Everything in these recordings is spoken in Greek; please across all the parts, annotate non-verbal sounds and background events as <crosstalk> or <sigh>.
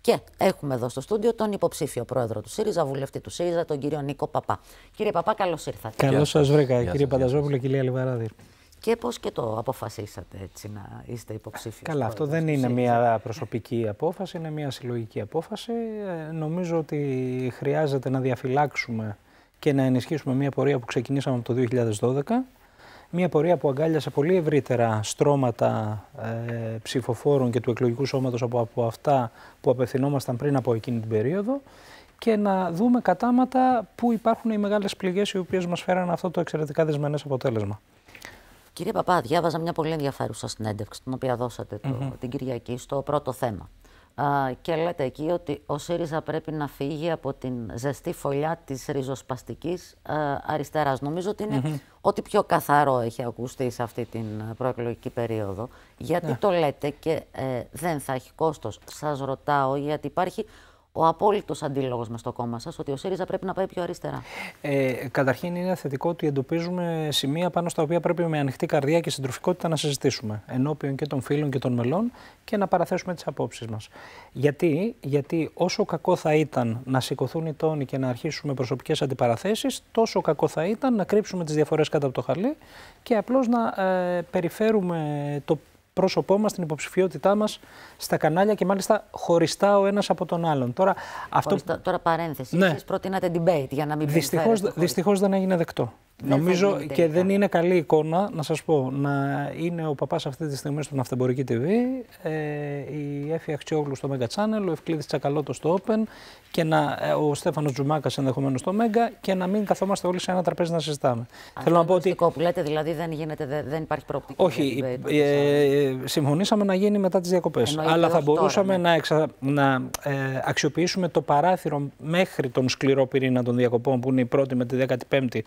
Και έχουμε εδώ στο στούντιο τον υποψήφιο πρόεδρο του ΣΥΡΙΖΑ, βουλευτή του ΣΥΡΙΖΑ, τον κύριο Νίκο Παπά. Κύριε Παπά, καλώς ήρθατε. Καλώς σα βρήκα, κύριε Πανταζόπουλο και κυρία Λιβαράδη. Και πώς και το αποφασίσατε έτσι να είστε υποψήφιος. Καλά, αυτό δεν είναι μια προσωπική απόφαση, είναι μια συλλογική απόφαση. Ε, νομίζω ότι χρειάζεται να διαφυλάξουμε και να ενισχύσουμε μια πορεία που ξεκινήσαμε από το 2012 μια πορεία που αγκάλιασε πολύ ευρύτερα στρώματα ε, ψηφοφόρων και του εκλογικού σώματος από, αυτά που απευθυνόμασταν πριν από εκείνη την περίοδο και να δούμε κατάματα που υπάρχουν οι μεγάλες πληγές οι οποίες μας φέραν αυτό το εξαιρετικά δεσμενές αποτέλεσμα. Κύριε Παπά, διάβαζα μια πολύ ενδιαφέρουσα συνέντευξη την οποία δώσατε το, την Κυριακή στο πρώτο θέμα και λέτε εκεί ότι ο ΣΥΡΙΖΑ πρέπει να φύγει από την ζεστή φωλιά της ριζοσπαστικής ε, αριστεράς. Νομίζω ότι είναι ό,τι πιο καθαρό έχει ακουστεί σε αυτή την προεκλογική περίοδο. Γιατί ναι. το λέτε και ε, δεν θα έχει κόστος. Σας ρωτάω γιατί υπάρχει ο απόλυτος αντίλογος με στο κόμμα σας ότι ο ΣΥΡΙΖΑ πρέπει να πάει πιο αριστερά. Ε, καταρχήν, είναι θετικό ότι εντοπίζουμε σημεία πάνω στα οποία πρέπει με ανοιχτή καρδιά και συντροφικότητα να συζητήσουμε ενώπιον και των φίλων και των μελών και να παραθέσουμε τις απόψεις μας. Γιατί, γιατί όσο κακό θα ήταν να σηκωθούν οι τόνοι και να αρχίσουμε προσωπικές αντιπαραθέσεις, τόσο κακό θα ήταν να κρύψουμε τις διαφορές κάτω από το χαλί και απλώς να ε, περιφέρουμε το πρόσωπό μας, την υποψηφιότητά μας στα κανάλια και μάλιστα χωριστά ο ένας από τον άλλον. Τώρα, τώρα παρένθεση. Ναι. Εσείς προτείνατε debate για να μην Δυστυχώ δεν έγινε δεκτό. Νομίζω και δεν είναι καλή εικόνα, να σας πω, να είναι ο παπάς αυτή τη στιγμή στον Αυτεμπορική TV, ε, η Εφη Αχτσιόγλου στο Mega Channel, ο Ευκλήδης Τσακαλώτος στο Open και να, ε, ο Στέφανος Τζουμάκας ενδεχομένως στο Mega και να μην καθόμαστε όλοι σε ένα τραπέζι να συζητάμε. Θέλω να πω ότι... που λέτε, δηλαδή δεν, γίνεται, δεν υπάρχει προοπτική. Όχι, ε, ε συμφωνήσαμε να γίνει μετά τις διακοπές. αλλά θα μπορούσαμε ναι. να, εξα, να ε, αξιοποιήσουμε το παράθυρο μέχρι τον σκληρό πυρήνα των διακοπών που είναι η πρώτη με τη 15η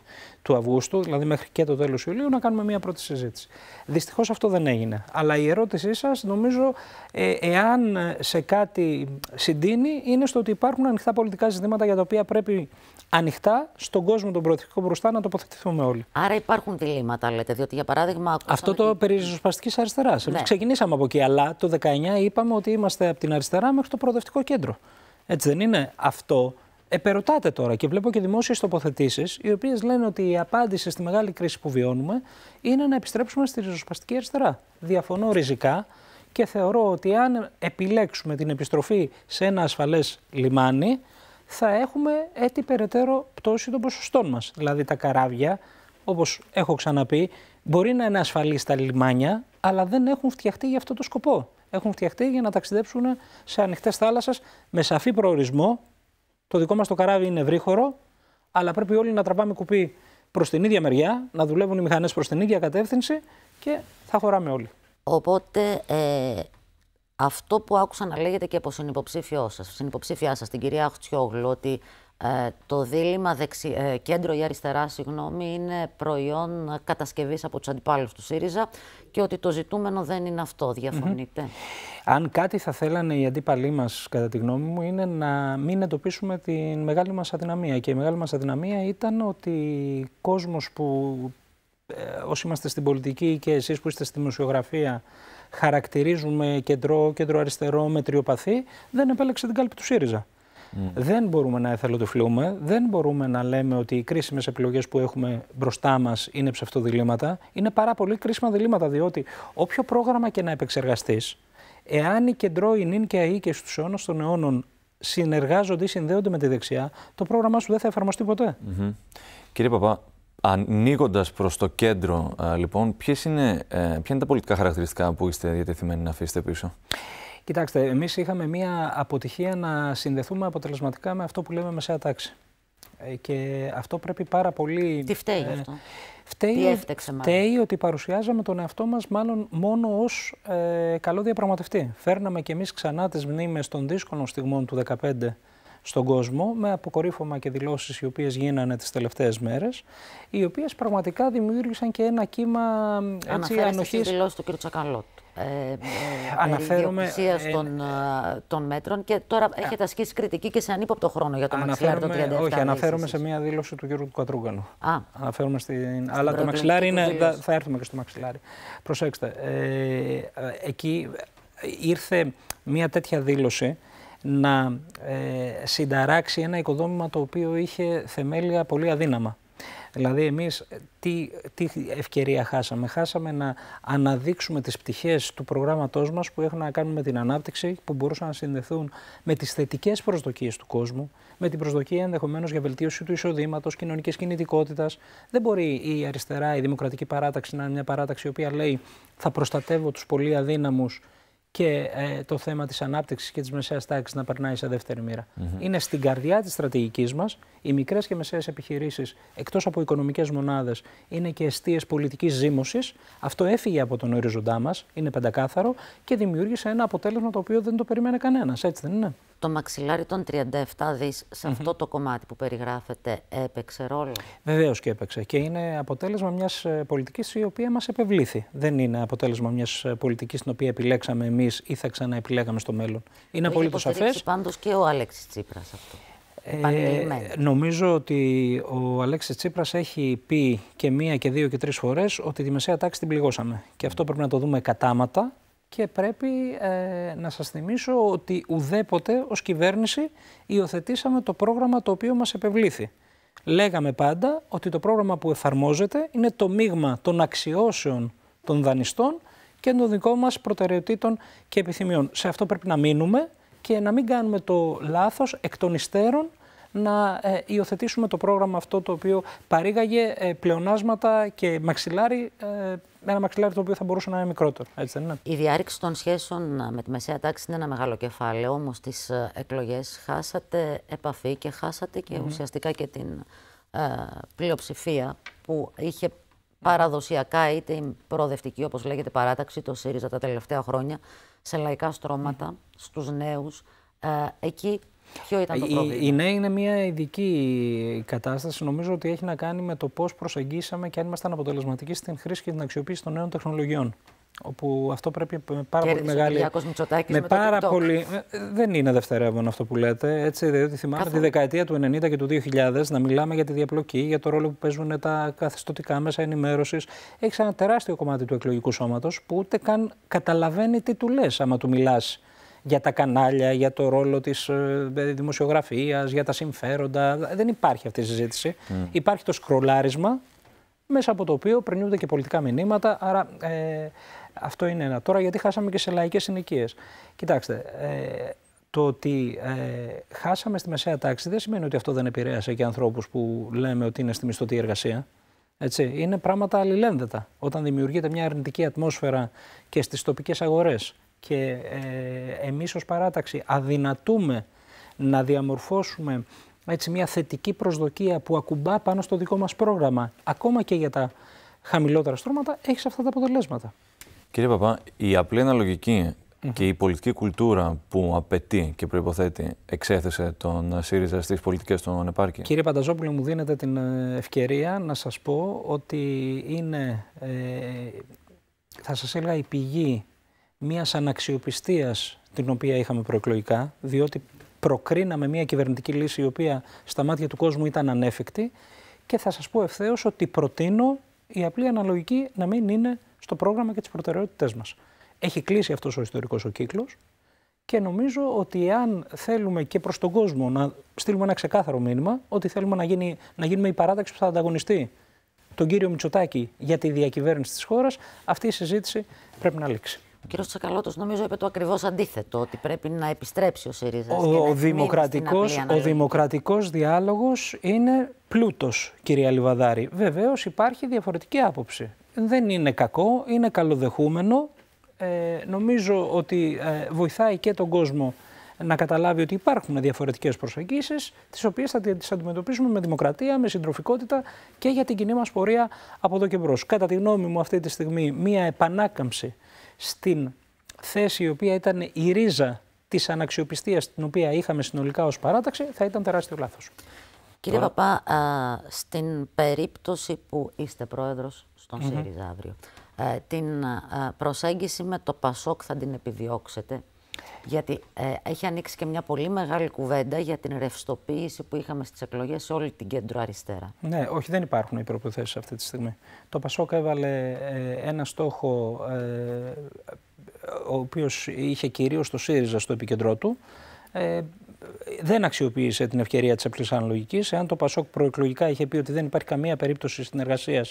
του Αυγούστου, δηλαδή μέχρι και το τέλος Ιουλίου, να κάνουμε μια πρώτη συζήτηση. Δυστυχώς αυτό δεν έγινε. Αλλά η ερώτησή σας, νομίζω, ε, εάν σε κάτι συντείνει, είναι στο ότι υπάρχουν ανοιχτά πολιτικά ζητήματα για τα οποία πρέπει ανοιχτά στον κόσμο τον προοδευτικό μπροστά να τοποθετηθούμε όλοι. Άρα υπάρχουν διλήμματα, λέτε. Διότι, για παράδειγμα. Αυτό το και... περί ριζοσπαστικής αριστεράς. Ναι. ξεκινήσαμε από εκεί, αλλά το 19 είπαμε ότι είμαστε από την αριστερά μέχρι το προοδευτικό κέντρο. Έτσι δεν είναι αυτό Επερωτάτε τώρα και βλέπω και δημόσιες τοποθετήσεις, οι οποίες λένε ότι η απάντηση στη μεγάλη κρίση που βιώνουμε είναι να επιστρέψουμε στη ριζοσπαστική αριστερά. Διαφωνώ ριζικά και θεωρώ ότι αν επιλέξουμε την επιστροφή σε ένα ασφαλές λιμάνι, θα έχουμε έτσι περαιτέρω πτώση των ποσοστών μας. Δηλαδή τα καράβια, όπως έχω ξαναπεί, μπορεί να είναι ασφαλή στα λιμάνια, αλλά δεν έχουν φτιαχτεί για αυτό το σκοπό. Έχουν φτιαχτεί για να ταξιδέψουν σε ανοιχτές θάλασσες με σαφή προορισμό το δικό μας το καράβι είναι ευρύχωρο, αλλά πρέπει όλοι να τραβάμε κουπί προς την ίδια μεριά, να δουλεύουν οι μηχανές προς την ίδια κατεύθυνση και θα χωράμε όλοι. Οπότε ε, αυτό που άκουσα να λέγεται και από συνυποψήφιό σα, συνυποψήφιά σας, την κυρία Αχτσιόγλου, ότι ε, το δίλημα δεξι... Ε, κέντρο ή αριστερά συγγνώμη, είναι προϊόν κατασκευής από τους αντιπάλους του ΣΥΡΙΖΑ και ότι το ζητούμενο δεν είναι αυτό. Διαφωνείτε. Αν κάτι θα θέλανε οι αντίπαλοι μας, κατά τη γνώμη μου, είναι να μην εντοπίσουμε τη μεγάλη μας αδυναμία. Και η μεγάλη μας αδυναμία ήταν ότι κόσμος που ε, όσοι είμαστε στην πολιτική και εσείς που είστε στη δημοσιογραφία χαρακτηρίζουμε κεντρό, κεντρό αριστερό με δεν επέλεξε την κάλπη του ΣΥΡΙΖΑ. Mm. Δεν μπορούμε να εθελοτυφλούμε, δεν μπορούμε να λέμε ότι οι κρίσιμες επιλογές που έχουμε μπροστά μας είναι ψευτοδιλήμματα. Είναι πάρα πολύ κρίσιμα διλήμματα, διότι όποιο πρόγραμμα και να επεξεργαστείς, εάν οι κεντρώοι νυν και αή και στου αιώνε των αιώνων συνεργάζονται ή συνδέονται με τη δεξιά, το πρόγραμμά σου δεν θα εφαρμοστεί ποτέ. Κύριε Παπά, Ανοίγοντας προς το κέντρο, λοιπόν, ποιες είναι, ε, ποια είναι τα πολιτικά χαρακτηριστικά που είστε διατεθειμένοι να αφήσετε πίσω. Κοιτάξτε, εμείς είχαμε μία αποτυχία να συνδεθούμε αποτελεσματικά με αυτό που λέμε μεσαία τάξη. Ε, και αυτό πρέπει πάρα πολύ. Τι φταίει ε, αυτό. Φταίει, Τι έφταξε, φταίει ότι παρουσιάζαμε τον εαυτό μας, μάλλον μόνο ως ε, καλό διαπραγματευτή. Φέρναμε κι εμείς ξανά τις μνήμες των δύσκολων στιγμών του 2015 στον κόσμο, με αποκορύφωμα και δηλώσεις οι οποίες γίνανε τις τελευταίες μέρες, οι οποίες πραγματικά δημιούργησαν και ένα κύμα έτσι, ανοχής. του κ. Τσακαλώτου. Ε, ε, Αναφέρομαι, ε, των, ε, των μέτρων και τώρα έχετε ασκήσει κριτική και σε ανύποπτο χρόνο για το μαξιλάρι το 37. Όχι, αναφέρομαι σε μία δήλωση του Γιώργου Κατρούγκανου. Α, στην, αλλά το μαξιλάρι είναι, θα έρθουμε και στο μαξιλάρι. Προσέξτε, ε, εκεί ήρθε μία τέτοια δήλωση να συνταράξει ένα οικοδόμημα το οποίο είχε θεμέλια πολύ αδύναμα. Δηλαδή εμείς ε, τι, τι ευκαιρία χάσαμε. Χάσαμε να αναδείξουμε τις πτυχές του προγράμματός μας που έχουν να κάνουν με την ανάπτυξη, που μπορούσαν να συνδεθούν με τις θετικές προσδοκίες του κόσμου, με την προσδοκία ενδεχομένως για βελτίωση του εισοδήματος, κοινωνικής κινητικότητας. Δεν μπορεί η αριστερά, η δημοκρατική παράταξη να είναι μια παράταξη η οποία λέει θα προστατεύω τους πολύ αδύναμους και ε, το θέμα της ανάπτυξης και της μεσαίας τάξης να περνάει σε δεύτερη μοίρα. Είναι στην καρδιά της στρατηγικής μας. Οι μικρές και μεσαίες επιχειρήσεις, εκτός από οικονομικές μονάδες, είναι και αιστείες πολιτικής ζήμωσης. Αυτό έφυγε από τον οριζοντά μας, είναι πεντακάθαρο και δημιούργησε ένα αποτέλεσμα το οποίο δεν το περίμενε κανένας, έτσι δεν είναι το μαξιλάρι των 37 δις σε αυτό το κομμάτι που περιγράφεται έπαιξε ρόλο. Βεβαίως και έπαιξε και είναι αποτέλεσμα μιας ε, πολιτικής η οποία μας επευλήθη. Δεν είναι αποτέλεσμα μιας ε, πολιτικής την οποία επιλέξαμε εμείς ή θα ξαναεπιλέγαμε στο μέλλον. Είναι πολύ το απολύτως σαφές. πάντως και ο Αλέξης Τσίπρας αυτό. Ε, νομίζω ότι ο Αλέξης Τσίπρας έχει πει και μία και δύο και τρεις φορές ότι τη μεσαία τάξη την πληγώσαμε. Και αυτό πρέπει να το δούμε κατάματα και πρέπει ε, να σας θυμίσω ότι ουδέποτε ως κυβέρνηση υιοθετήσαμε το πρόγραμμα το οποίο μας επευλήθη. Λέγαμε πάντα ότι το πρόγραμμα που εφαρμόζεται είναι το μείγμα των αξιώσεων των δανειστών και των δικών μας προτεραιοτήτων και επιθυμιών. Σε αυτό πρέπει να μείνουμε και να μην κάνουμε το λάθος εκ των υστέρων να ε, υιοθετήσουμε το πρόγραμμα αυτό το οποίο παρήγαγε ε, πλεονάσματα και μαξιλάρι ε, ένα μαξιλάρι το οποίο θα μπορούσε να είναι μικρότερο. Έτσι δεν είναι. Η διάρρηξη των σχέσεων με τη μεσαία τάξη είναι ένα μεγάλο κεφάλαιο, όμως στι εκλογές χάσατε επαφή και χάσατε και ουσιαστικά και την πλειοψηφία που είχε παραδοσιακά είτε η προοδευτική, όπως λέγεται, παράταξη, το ΣΥΡΙΖΑ τα τελευταία χρόνια, σε λαϊκά στρώματα, στους στους νέους. εκεί Ποιο ήταν το ε, πρόβλημα. Η, ΝΕΗ είναι μια ειδική κατάσταση. Νομίζω ότι έχει να κάνει με το πώς προσεγγίσαμε και αν ήμασταν αποτελεσματικοί στην χρήση και την αξιοποίηση των νέων τεχνολογιών όπου αυτό πρέπει με πάρα πολύ μεγάλη. με, με πάρα το πολύ. Ε, ε, δεν είναι δευτερεύον αυτό που λέτε. Έτσι, διότι θυμάμαι Καθώς. τη δεκαετία του 90 και του 2000 να μιλάμε για τη διαπλοκή, για το ρόλο που παίζουν τα καθεστωτικά μέσα ενημέρωσης. Έχεις ένα τεράστιο κομμάτι του εκλογικού σώματος που ούτε καν καταλαβαίνει τι του λες άμα του μιλάς για τα κανάλια, για το ρόλο της ε, δημοσιογραφίας, για τα συμφέροντα. Δεν υπάρχει αυτή η συζήτηση. Υπάρχει το σκρολάρισμα μέσα από το οποίο πρενιούνται και πολιτικά μηνύματα. Άρα ε, αυτό είναι ένα. Τώρα, γιατί χάσαμε και σε λαϊκές συνοικίες. Κοιτάξτε, ε, το ότι χάσαμε στη μεσαία τάξη δεν σημαίνει ότι αυτό δεν επηρέασε και ανθρώπους που λέμε ότι είναι στη μισθωτή εργασία. Έτσι, είναι πράγματα αλληλένδετα. Όταν δημιουργείται μια αρνητική ατμόσφαιρα και στις τοπικές αγορές και ε, εμείς ως παράταξη αδυνατούμε να διαμορφώσουμε έτσι μια θετική προσδοκία που ακουμπά πάνω στο δικό μας πρόγραμμα, ακόμα και για τα χαμηλότερα στρώματα, έχεις αυτά τα αποτελέσματα. Κύριε Παπά, η απλή αναλογική και η πολιτική κουλτούρα που απαιτεί και προϋποθέτει εξέθεσε τον ΣΥΡΙΖΑ στις πολιτικές των επάρκη. Κύριε Πανταζόπουλο, μου δίνετε την ε, ευκαιρία να σας πω ότι είναι, ε, θα σας έλεγα, η πηγή μιας αναξιοπιστίας την οποία είχαμε προεκλογικά, διότι προκρίναμε μια κυβερνητική λύση η οποία στα μάτια του κόσμου ήταν ανέφικτη και θα σας πω ευθέως ότι προτείνω η απλή αναλογική να μην είναι στο πρόγραμμα και τις προτεραιότητές μας. Έχει κλείσει αυτός ο ιστορικός ο κύκλος και νομίζω ότι αν θέλουμε και προς τον κόσμο να στείλουμε ένα ξεκάθαρο μήνυμα ότι θέλουμε να, γίνει, να γίνουμε η παράταξη που θα ανταγωνιστεί τον κύριο Μητσοτάκη για τη διακυβέρνηση της χώρας, αυτή η συζήτηση πρέπει να λήξει. Ο κύριος Τσακαλώτος νομίζω είπε το ακριβώς αντίθετο, ότι πρέπει να επιστρέψει ο ΣΥΡΙΖΑ. Ο, ο δημοκρατικός, ο δημοκρατικός διάλογος είναι πλούτος, κυρία Λιβαδάρη. Βεβαίως υπάρχει διαφορετική άποψη. Δεν είναι κακό, είναι καλοδεχούμενο. Ε, νομίζω ότι ε, βοηθάει και τον κόσμο να καταλάβει ότι υπάρχουν διαφορετικές προσεγγίσεις, τις οποίες θα τις αντιμετωπίσουμε με δημοκρατία, με συντροφικότητα και για την κοινή μας πορεία από εδώ και μπρος. Κατά τη γνώμη μου, αυτή τη στιγμή, μία επανάκαμψη στην θέση η οποία ήταν η ρίζα της αναξιοπιστίας την οποία είχαμε συνολικά ως παράταξη, θα ήταν τεράστιο λάθος. Κύριε Παπά, στην περίπτωση που είστε πρόεδρος στον mm αύριο, ε, την προσέγγιση με το ΠΑΣΟΚ θα την επιδιώξετε γιατί ε, έχει ανοίξει και μια πολύ μεγάλη κουβέντα για την ρευστοποίηση που είχαμε στις εκλογές σε όλη την κέντρο αριστερά. Ναι, όχι, δεν υπάρχουν οι προποθέσεις αυτή τη στιγμή. Το Πασόκ έβαλε ε, ένα στόχο, ε, ο οποίος είχε κυρίως το ΣΥΡΙΖΑ στο επικεντρό του. Ε, δεν αξιοποίησε την ευκαιρία της απλής αναλογικής. Εάν το Πασόκ προεκλογικά είχε πει ότι δεν υπάρχει καμία περίπτωση συνεργασίας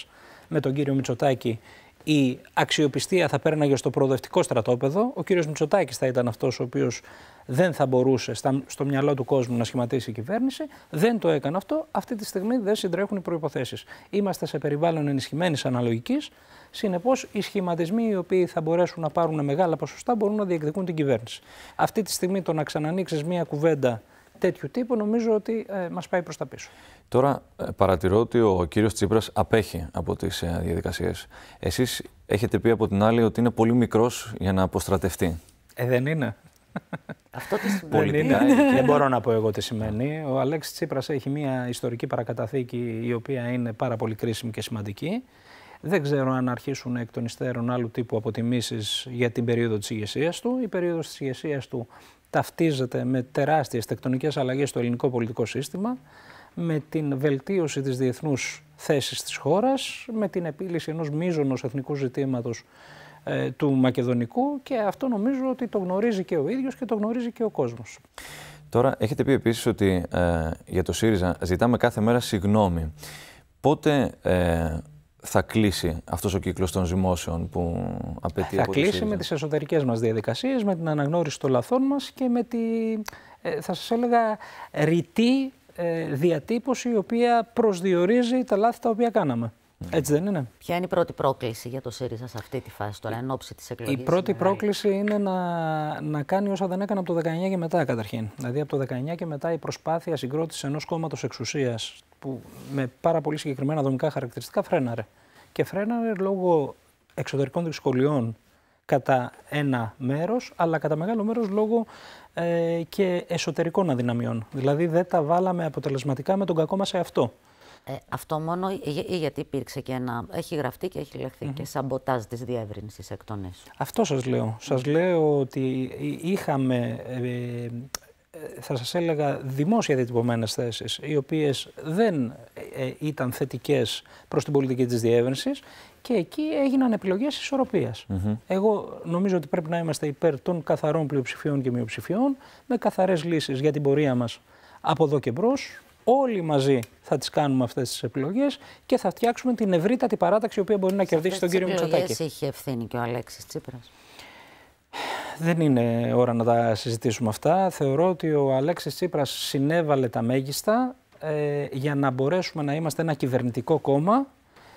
με τον κύριο Μητσοτάκη η αξιοπιστία θα πέρναγε στο προοδευτικό στρατόπεδο. Ο κύριος Μητσοτάκης θα ήταν αυτός ο οποίος δεν θα μπορούσε στο μυαλό του κόσμου να σχηματίσει η κυβέρνηση. Δεν το έκανε αυτό. Αυτή τη στιγμή δεν συντρέχουν οι προϋποθέσεις. Είμαστε σε περιβάλλον ενισχυμένης αναλογικής. Συνεπώς, οι σχηματισμοί οι οποίοι θα μπορέσουν να πάρουν μεγάλα ποσοστά μπορούν να διεκδικούν την κυβέρνηση. Αυτή τη στιγμή το να ξανανοίξεις μία κουβέντα τέτοιου τύπου νομίζω ότι ε, μας πάει προς τα πίσω. Τώρα ε, παρατηρώ ότι ο κύριος Τσίπρας απέχει από τις διαδικασίε. διαδικασίες. Εσείς έχετε πει από την άλλη ότι είναι πολύ μικρός για να αποστρατευτεί. Ε, δεν είναι. Αυτό τι σημαίνει. Δεν, <laughs> δεν μπορώ να πω εγώ τι σημαίνει. Ο Αλέξης Τσίπρας έχει μια ιστορική παρακαταθήκη η οποία είναι πάρα πολύ κρίσιμη και σημαντική. Δεν ξέρω αν αρχίσουν εκ των υστέρων άλλου τύπου αποτιμήσεις για την περίοδο της ηγεσίας του. Η περίοδος της ηγεσίας του ταυτίζεται με τεράστιες τεκτονικές αλλαγές στο ελληνικό πολιτικό σύστημα, με την βελτίωση της διεθνούς θέσης της χώρας, με την επίλυση ενός μείζωνος εθνικού ζητήματος ε, του Μακεδονικού και αυτό νομίζω ότι το γνωρίζει και ο ίδιος και το γνωρίζει και ο κόσμος. Τώρα, έχετε πει επίσης ότι ε, για το ΣΥΡΙΖΑ ζητάμε κάθε μέρα συγγνώμη. Πότε ε, θα κλείσει αυτός ο κύκλος των ζυμώσεων που απαιτεί Θα κλείσει με τις εσωτερικές μας διαδικασίες, με την αναγνώριση των λαθών μας και με τη, ε, θα σας έλεγα, ρητή ε, διατύπωση η οποία προσδιορίζει τα λάθη τα οποία κάναμε. Ναι. Έτσι δεν είναι. Ποια είναι η πρώτη πρόκληση για το ΣΥΡΙΖΑ σε αυτή τη φάση τώρα, εν ώψη της εκλογής. Η πρώτη ναι. πρόκληση είναι να, να κάνει όσα δεν έκανε από το 19 και μετά, καταρχήν. Δηλαδή, από το 19 και μετά η προσπάθεια συγκρότησης ενός κόμματος εξουσίας που με πάρα πολύ συγκεκριμένα δομικά χαρακτηριστικά φρέναρε. Και φρέναρε λόγω εξωτερικών δυσκολιών κατά ένα μέρος, αλλά κατά μεγάλο μέρος λόγω ε, και εσωτερικών αδυναμιών. Δηλαδή δεν τα βάλαμε αποτελεσματικά με τον κακό μας εαυτό. Ε, αυτό μόνο ή, γιατί υπήρξε και ένα. Έχει γραφτεί και έχει λεχθεί mm και σαμποτάζ της διεύρυνσης εκ των έσω. Αυτό σας λέω. Σας λέω ότι είχαμε. Ε, ε, θα σας έλεγα δημόσια διατυπωμένες θέσεις, οι οποίες δεν ήταν θετικές προς την πολιτική της διεύρυνσης και εκεί έγιναν επιλογές ισορροπίας. Εγώ νομίζω ότι πρέπει να είμαστε υπέρ των καθαρών πλειοψηφιών και μειοψηφιών με καθαρές λύσεις για την πορεία μας από εδώ και μπρος, Όλοι μαζί θα τις κάνουμε αυτές τις επιλογές και θα φτιάξουμε την ευρύτατη παράταξη η οποία μπορεί να κερδίσει τον κύριο Μητσοτάκη. είχε ευθύνη και ο Αλέξης Τσίπρας. Δεν είναι ώρα να τα συζητήσουμε αυτά. Θεωρώ ότι ο Αλέξης Τσίπρας συνέβαλε τα μέγιστα ε, για να μπορέσουμε να είμαστε ένα κυβερνητικό κόμμα.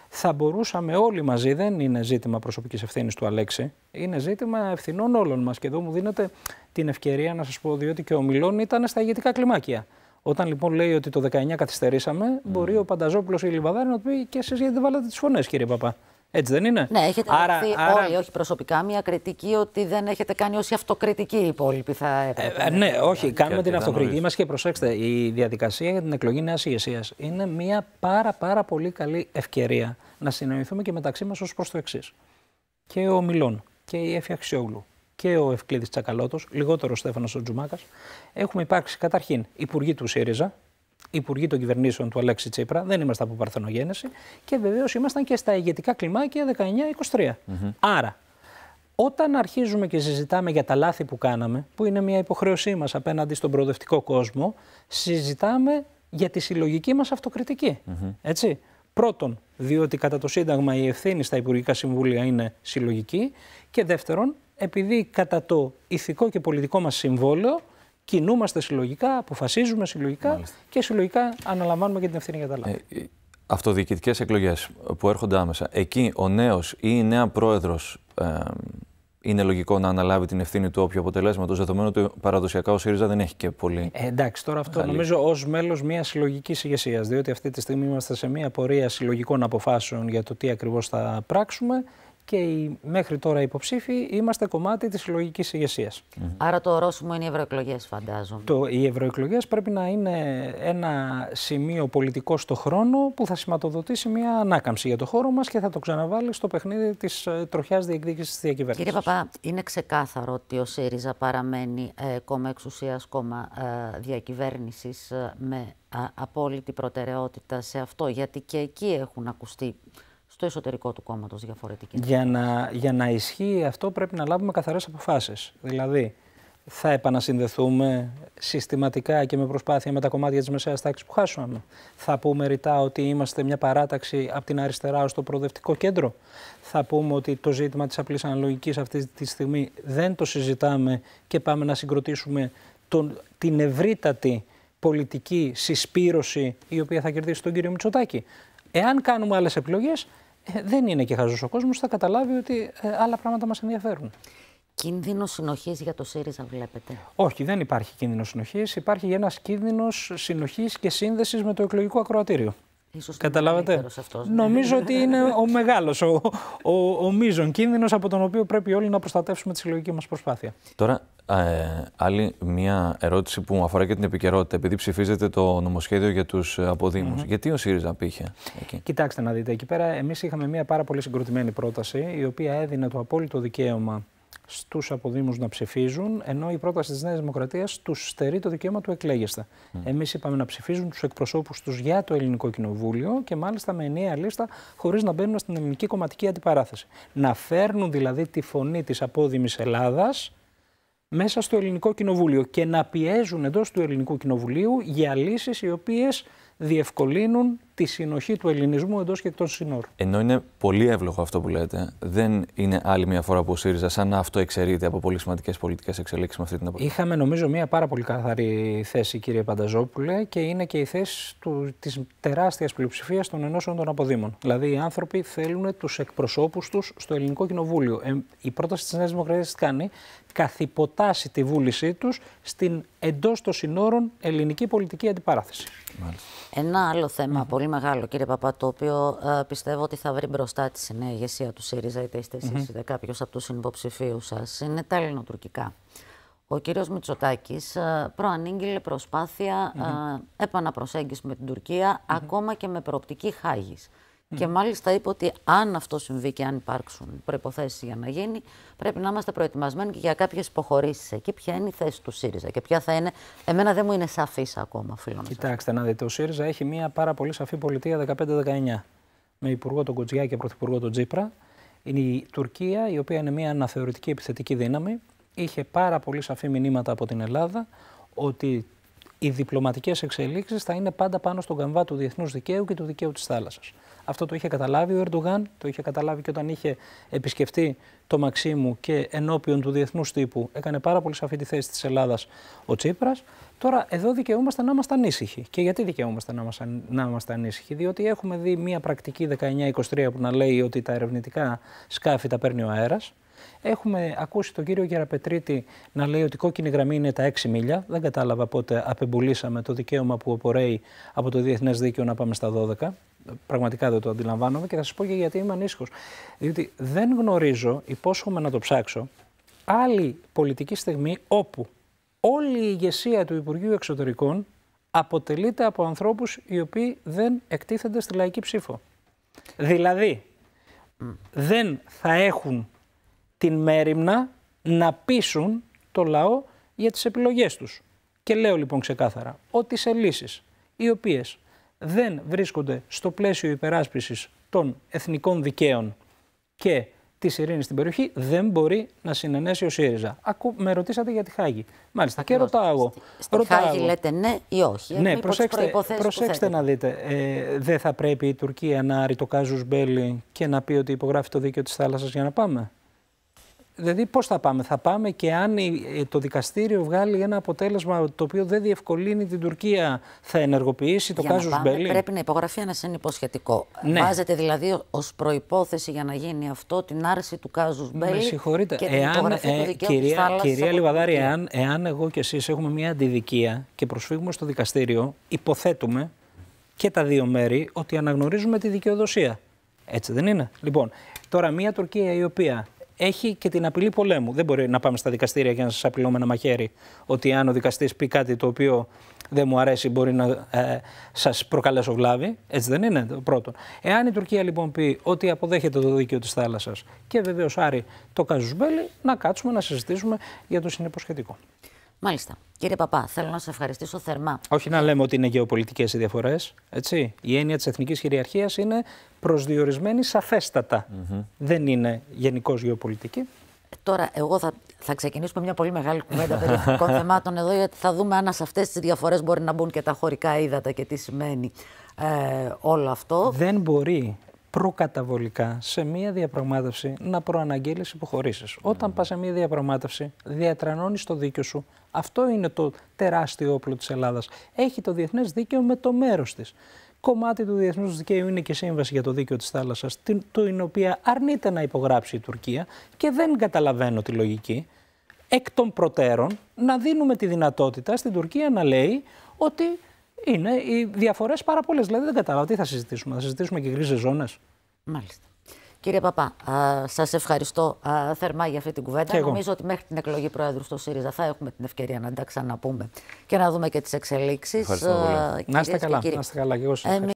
Θα μπορούσαμε όλοι μαζί, δεν είναι ζήτημα προσωπικής ευθύνης του Αλέξη, είναι ζήτημα ευθυνών όλων μας. Και εδώ μου δίνετε την ευκαιρία να σας πω, διότι και ο Μιλών ήταν στα ηγετικά κλιμάκια. Όταν λοιπόν λέει ότι το 19 καθυστερήσαμε, mm. μπορεί ο Πανταζόπουλος ή η Λιβαδάρη να του πει και εσείς γιατί βάλατε τις φωνές, κύριε Παπά. Έτσι δεν είναι. Ναι, έχετε άρα, άρα... όλοι, όχι προσωπικά, μια κριτική ότι δεν έχετε κάνει όση αυτοκριτική οι υπόλοιποι θα έπρεπε. Ε, ε, ναι, όχι, κάνουμε την αυτοκριτική μα και προσέξτε, η διαδικασία για την εκλογή νέας ηγεσία είναι μια πάρα, πάρα πολύ καλή ευκαιρία να συνοηθούμε και μεταξύ μας ως προς το εξής. Και ο Μιλών και η Εφη και ο Ευκλήδης Τσακαλώτος, λιγότερο ο Στέφανος Τζουμάκα, έχουμε υπάρξει καταρχήν υπουργοί του ΣΥΡΙΖΑ, υπουργοί των κυβερνήσεων του Αλέξη Τσίπρα, δεν είμαστε από παρθενογένεση και βεβαίως ήμασταν και στα ηγετικά κλιμάκια 19-23. Άρα, όταν αρχίζουμε και συζητάμε για τα λάθη που κάναμε, που είναι μια υποχρέωσή μας απέναντι στον προοδευτικό κόσμο, συζητάμε για τη συλλογική μας αυτοκριτική. Έτσι. Πρώτον, διότι κατά το Σύνταγμα η ευθύνη στα Υπουργικά Συμβούλια είναι συλλογική. Και δεύτερον, επειδή κατά το ηθικό και πολιτικό μας συμβόλαιο κινούμαστε συλλογικά, αποφασίζουμε συλλογικά και συλλογικά αναλαμβάνουμε και την ευθύνη για τα λάθη. Ε, ε εκλογές που έρχονται άμεσα, εκεί ο νέος ή η νέα πρόεδρος ε, είναι λογικό να αναλάβει την ευθύνη του όποιου αποτελέσματος, δεδομένου ότι παραδοσιακά ο ΣΥΡΙΖΑ δεν έχει και πολύ. Ε, εντάξει, τώρα αυτό νομίζω ως μέλος μιας συλλογικής ηγεσίας, διότι αυτή τη στιγμή είμαστε σε μια πορεία συλλογικών αποφάσεων για το τι ακριβώς θα πράξουμε και οι μέχρι τώρα υποψήφοι είμαστε κομμάτι της συλλογικής ηγεσίας. Mm -hmm. Άρα το ορόσημο είναι οι ευρωεκλογές, φαντάζομαι. Το, οι ευρωεκλογές πρέπει να είναι ένα σημείο πολιτικό στο χρόνο που θα σηματοδοτήσει μια ανάκαμψη για το χώρο μας και θα το ξαναβάλει στο παιχνίδι της ε, τροχιάς διεκδίκησης της διακυβέρνησης. Κύριε Παπά, είναι ξεκάθαρο ότι ο ΣΥΡΙΖΑ παραμένει ε, κόμμα εξουσίας, κόμμα ε, διακυβέρνησης ε, με απόλυτη προτεραιότητα σε αυτό, γιατί και εκεί έχουν ακουστεί στο εσωτερικό του κόμματος διαφορετική. Για να, για να ισχύει αυτό, πρέπει να λάβουμε καθαρές αποφάσεις. Δηλαδή, θα επανασυνδεθούμε συστηματικά και με προσπάθεια με τα κομμάτια της μεσαίας τάξης που χάσαμε. Θα πούμε ρητά ότι είμαστε μια παράταξη από την αριστερά ως το προοδευτικό κέντρο. Θα πούμε ότι το ζήτημα της απλής αναλογικής αυτή τη στιγμή δεν το συζητάμε και πάμε να συγκροτήσουμε τον, την ευρύτατη πολιτική συσπήρωση η οποία θα κερδίσει τον κύριο Μητσοτάκη. Εάν κάνουμε άλλες επιλογές, ε, δεν είναι και χαζός ο κόσμος, θα καταλάβει ότι ε, άλλα πράγματα μας ενδιαφέρουν. Κίνδυνος συνοχής για το ΣΥΡΙΖΑ, βλέπετε. Όχι, δεν υπάρχει κίνδυνος συνοχής. Υπάρχει ένας κίνδυνος συνοχής και σύνδεσης με το εκλογικό ακροατήριο. Ίσως Καταλάβατε. Αυτός, ναι. Νομίζω ότι είναι ο <laughs> μεγάλος, ο, ο, ο μείζον κίνδυνος από τον οποίο πρέπει όλοι να προστατεύσουμε τη συλλογική μας προσπάθεια. Τώρα, ε, άλλη μια ερώτηση που αφορά και την επικαιρότητα. Επειδή ψηφίζεται το νομοσχέδιο για τους ε, αποδήμους, γιατί ο ΣΥΡΙΖΑ πήχε εκεί. Κοιτάξτε να δείτε, εκεί πέρα εμείς είχαμε μια πάρα πολύ συγκροτημένη πρόταση, η οποία έδινε το απόλυτο δικαίωμα στους αποδήμους να ψηφίζουν, ενώ η πρόταση της Νέας Δημοκρατίας τους στερεί το δικαίωμα του εκλέγεστα. Mm. Εμείς είπαμε να ψηφίζουν τους εκπροσώπους τους για το Ελληνικό Κοινοβούλιο και μάλιστα με ενιαία λίστα, χωρίς να μπαίνουν στην ελληνική κομματική αντιπαράθεση. Να φέρνουν δηλαδή τη φωνή της απόδημης Ελλάδας μέσα στο Ελληνικό Κοινοβούλιο και να πιέζουν εντός του Ελληνικού Κοινοβουλίου για λύσεις οι οποίες διευκολύνουν τη συνοχή του ελληνισμού εντός και εκτός συνόρων. Ενώ είναι πολύ εύλογο αυτό που λέτε, δεν είναι άλλη μια φορά που ο ΣΥΡΙΖΑ σαν να αυτό εξαιρείται από πολύ σημαντικές πολιτικές εξελίξεις με αυτή την εποχή. Είχαμε νομίζω μια πάρα πολύ καθαρή θέση, κύριε Πανταζόπουλε, και είναι και η θέση της τεράστιας πλειοψηφίας των ενώσεων των αποδήμων. Δηλαδή, οι άνθρωποι θέλουν τους εκπροσώπους τους στο ελληνικό κοινοβούλιο. Ε, η πρόταση της Νέας Δημοκρατίας κάνει, καθυποτάσει τη βούλησή τους στην εντός των συνόρων ελληνική πολιτική αντιπαράθεση. Μάλιστα. Ένα άλλο θέμα, πολύ μεγάλο, κύριε Παπά, το οποίο ε, πιστεύω ότι θα βρει μπροστά της η νέα του ΣΥΡΙΖΑ, είτε είστε εσείς mm είτε κάποιος από τους συνυποψηφίου σας, είναι τα ελληνοτουρκικά. Ο κύριος Μητσοτάκης ε, προανήγγειλε προσπάθεια mm ε, επαναπροσέγγισης με την Τουρκία, ακόμα και με προοπτική Χάγης. Και μάλιστα είπε ότι αν αυτό συμβεί και αν υπάρξουν προποθέσει για να γίνει, πρέπει να είμαστε προετοιμασμένοι και για κάποιες υποχωρήσεις εκεί. Ποια είναι η θέση του ΣΥΡΙΖΑ και ποια θα είναι. Εμένα δεν μου είναι σαφής ακόμα, φίλο μου. Κοιτάξτε, να δείτε, ο ΣΥΡΙΖΑ έχει μια πάρα πολύ σαφή πολιτεία 15-19. Με υπουργό τον Κοτζιά και πρωθυπουργό τον Τζίπρα. Είναι η Τουρκία, η οποία είναι μια αναθεωρητική επιθετική δύναμη. Είχε πάρα πολύ σαφή μηνύματα από την Ελλάδα ότι οι διπλωματικές εξελίξεις θα είναι πάντα πάνω στον καμβά του διεθνούς δικαίου και του δικαίου της θάλασσας. Αυτό το είχε καταλάβει ο Ερντογάν, το είχε καταλάβει και όταν είχε επισκεφτεί το Μαξίμου και ενώπιον του διεθνούς τύπου έκανε πάρα πολύ σαφή τη θέση της Ελλάδας ο Τσίπρας. Τώρα, εδώ δικαιούμαστε να είμαστε ανήσυχοι. Και γιατί δικαιούμαστε να είμαστε, ανήσυχοι, Διότι έχουμε δει μία πρακτική 19-23 που να λέει ότι τα ερευνητικά σκάφη τα παίρνει ο αέρας. Έχουμε ακούσει τον κύριο Γεραπετρίτη να λέει ότι η κόκκινη γραμμή είναι τα 6 μίλια. Δεν κατάλαβα πότε απεμπολίσαμε το δικαίωμα που απορρέει από το Διεθνές Δίκαιο να πάμε στα 12. Πραγματικά δεν το αντιλαμβάνομαι και θα σας πω και γιατί είμαι ανήσυχος. Διότι δεν γνωρίζω, υπόσχομαι να το ψάξω, άλλη πολιτική στιγμή όπου όλη η ηγεσία του Υπουργείου Εξωτερικών αποτελείται από ανθρώπους οι οποίοι δεν εκτίθενται στη λαϊκή ψήφο. Δηλαδή, δεν θα έχουν την μέρημνα να πείσουν το λαό για τις επιλογές τους. Και λέω λοιπόν ξεκάθαρα ότι σε λύσεις οι οποίες δεν βρίσκονται στο πλαίσιο υπεράσπισης των εθνικών δικαίων και της ειρήνης στην περιοχή δεν μπορεί να συνενέσει ο ΣΥΡΙΖΑ. Ακού, με ρωτήσατε για τη Χάγη. Μάλιστα. Και ρωτάω εγώ. Στη Χάγη λέτε ναι ή όχι. Ναι, προσέξτε, προσέξτε να δείτε. Ε, δεν θα πρέπει η Τουρκία να άρει το κάζου μπέλι και να πει ότι υπογράφει το δίκαιο της θάλασσας για να πάμε. Δηλαδή, πώς θα πάμε, θα πάμε και αν ε, το δικαστήριο βγάλει ένα αποτέλεσμα το οποίο δεν διευκολύνει την Τουρκία, θα ενεργοποιήσει το κάζου Μπέλη. Πρέπει να υπογραφεί ένας σύνυπο Ναι. Βάζεται δηλαδή ως προϋπόθεση για να γίνει αυτό την άρση του κάζου Μπέλη. Με συγχωρείτε. Και εάν, την ε, του κυρία, κυρία Λιβαδάρη, εάν, εγώ και εσείς έχουμε μια αντιδικία και προσφύγουμε στο δικαστήριο, υποθέτουμε και τα δύο μέρη ότι αναγνωρίζουμε τη δικαιοδοσία. Έτσι δεν είναι. Λοιπόν, τώρα μια Τουρκία η οποία έχει και την απειλή πολέμου. Δεν μπορεί να πάμε στα δικαστήρια και να σας απειλώ με ένα μαχαίρι ότι αν ο δικαστής πει κάτι το οποίο δεν μου αρέσει, μπορεί να ε, σας προκαλέσω βλάβη. Έτσι δεν είναι, το πρώτο. Εάν η Τουρκία λοιπόν πει ότι αποδέχεται το δίκαιο της θάλασσας και βεβαίως άρει το καζουσμπέλι, να κάτσουμε να συζητήσουμε για το συνεποσχετικό. Μάλιστα. Κύριε Παπά, θέλω να σα ευχαριστήσω θερμά. Όχι να λέμε ότι είναι γεωπολιτικές οι διαφορές. Η έννοια της εθνικής κυριαρχίας είναι προσδιορισμένη σαφέστατα. Mm Δεν είναι γενικώς γεωπολιτική. Τώρα, εγώ θα, θα ξεκινήσουμε μια πολύ μεγάλη κουβέντα περί <laughs> θεμάτων εδώ, γιατί θα δούμε αν σε αυτές τις διαφορές μπορεί να μπουν και τα χωρικά ύδατα και τι σημαίνει ε, όλο αυτό. Δεν μπορεί προκαταβολικά σε μία διαπραγμάτευση να προαναγγείλεις υποχωρήσεις. Όταν ναι. πας σε μία διαπραγμάτευση, διατρανώνεις το δίκιο σου. Αυτό είναι το τεράστιο όπλο της Ελλάδας. Έχει το διεθνές δίκαιο με το μέρος της. Κομμάτι του διεθνούς δικαίου είναι και η Σύμβαση για το Δίκαιο της θάλασσας, την, την οποία αρνείται να υπογράψει η Τουρκία και δεν καταλαβαίνω τη λογική εκ των προτέρων να δίνουμε τη δυνατότητα στην Τουρκία να λέει ότι είναι οι διαφορές πάρα πολλές. Δηλαδή δεν καταλαβαίνω τι θα συζητήσουμε. Θα συζητήσουμε και γκρίζες ζώνες. Μάλιστα. Κύριε Παπά, σας ευχαριστώ α, θερμά για αυτή την κουβέντα. Νομίζω ότι μέχρι την εκλογή Προέδρου στο ΣΥΡΙΖΑ θα έχουμε την ευκαιρία να τα ξαναπούμε και να δούμε και τις εξελίξεις. Να είστε καλά. καλά.